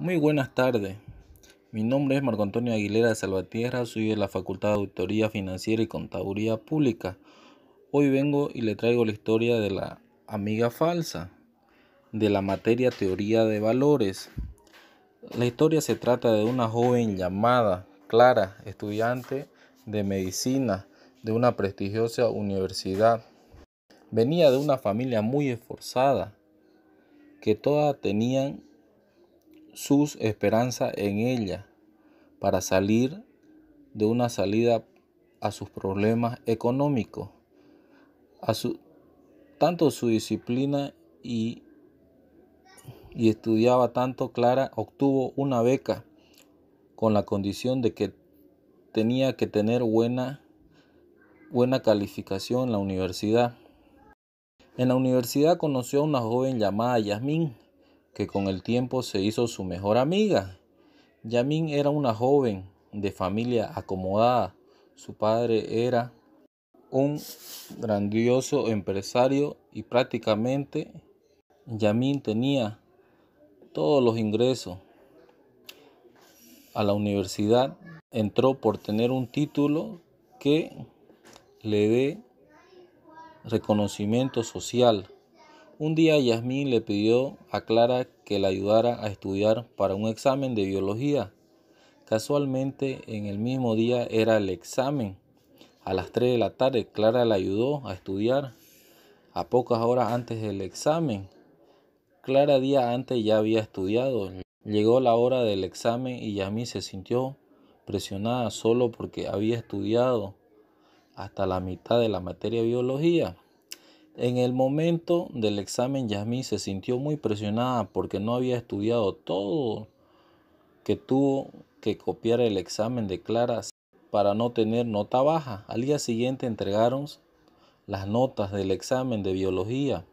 Muy buenas tardes. Mi nombre es Marco Antonio Aguilera de Salvatierra, soy de la Facultad de Auditoría Financiera y Contaduría Pública. Hoy vengo y le traigo la historia de la amiga falsa, de la materia teoría de valores. La historia se trata de una joven llamada Clara, estudiante de medicina de una prestigiosa universidad. Venía de una familia muy esforzada, que todas tenían sus esperanzas en ella para salir de una salida a sus problemas económicos, a su, tanto su disciplina y, estudiaba tanto, Clara obtuvo una beca con la condición de que tenía que tener buena, buena calificación en la universidad. En la universidad conoció a una joven llamada Yasmín, que con el tiempo se hizo su mejor amiga. Yamin era una joven de familia acomodada. Su padre era un grandioso empresario y prácticamente Yamin tenía todos los ingresos. A la universidad entró por tener un título que le dé reconocimiento social. Un día Yasmín le pidió a Clara que la ayudara a estudiar para un examen de biología. Casualmente en el mismo día era el examen. A las 3 de la tarde Clara la ayudó a estudiar. A pocas horas antes del examen, Clara día antes ya había estudiado. Llegó la hora del examen y Yasmín se sintió presionada solo porque había estudiado hasta la mitad de la materia de biología. En el momento del examen, Yasmín se sintió muy presionada porque no había estudiado todo que tuvo que copiar el examen de Clara para no tener nota baja. Al día siguiente entregaron las notas del examen de biología.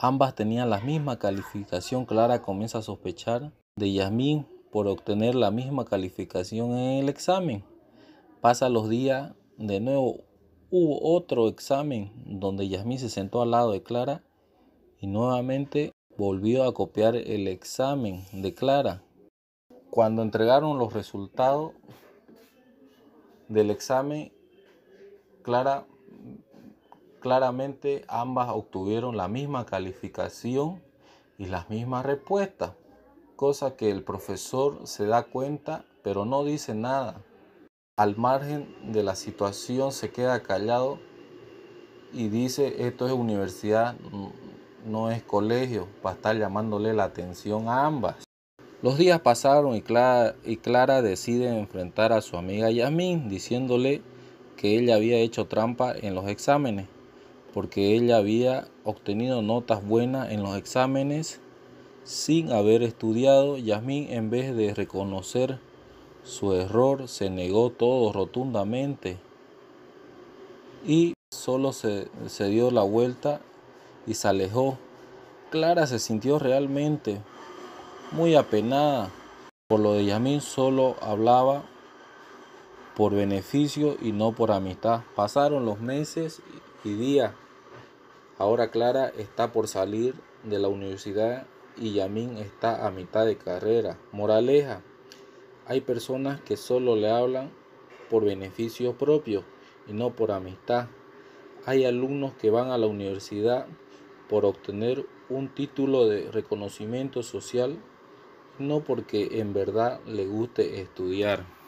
Ambas tenían la misma calificación. Clara comienza a sospechar de Yasmín por obtener la misma calificación en el examen. Pasa los días de nuevo Hubo otro examen donde Yasmín se sentó al lado de Clara y nuevamente volvió a copiar el examen de Clara. Cuando entregaron los resultados del examen, Clara, claramente ambas obtuvieron la misma calificación y las mismas respuestas, cosa que el profesor se da cuenta pero no dice nada al margen de la situación, se queda callado y dice, esto es universidad, no es colegio, para estar llamándole la atención a ambas. Los días pasaron y Clara, y Clara decide enfrentar a su amiga Yasmin, diciéndole que ella había hecho trampa en los exámenes, porque ella había obtenido notas buenas en los exámenes sin haber estudiado. Yasmin, en vez de reconocer su error, se negó todo rotundamente y solo se, se dio la vuelta y se alejó. Clara se sintió realmente muy apenada por lo de Yamín, solo hablaba por beneficio y no por amistad. Pasaron los meses y días. Ahora Clara está por salir de la universidad y Yamín está a mitad de carrera. Moraleja, hay personas que solo le hablan por beneficio propio y no por amistad. Hay alumnos que van a la universidad por obtener un título de reconocimiento social, no porque en verdad le guste estudiar.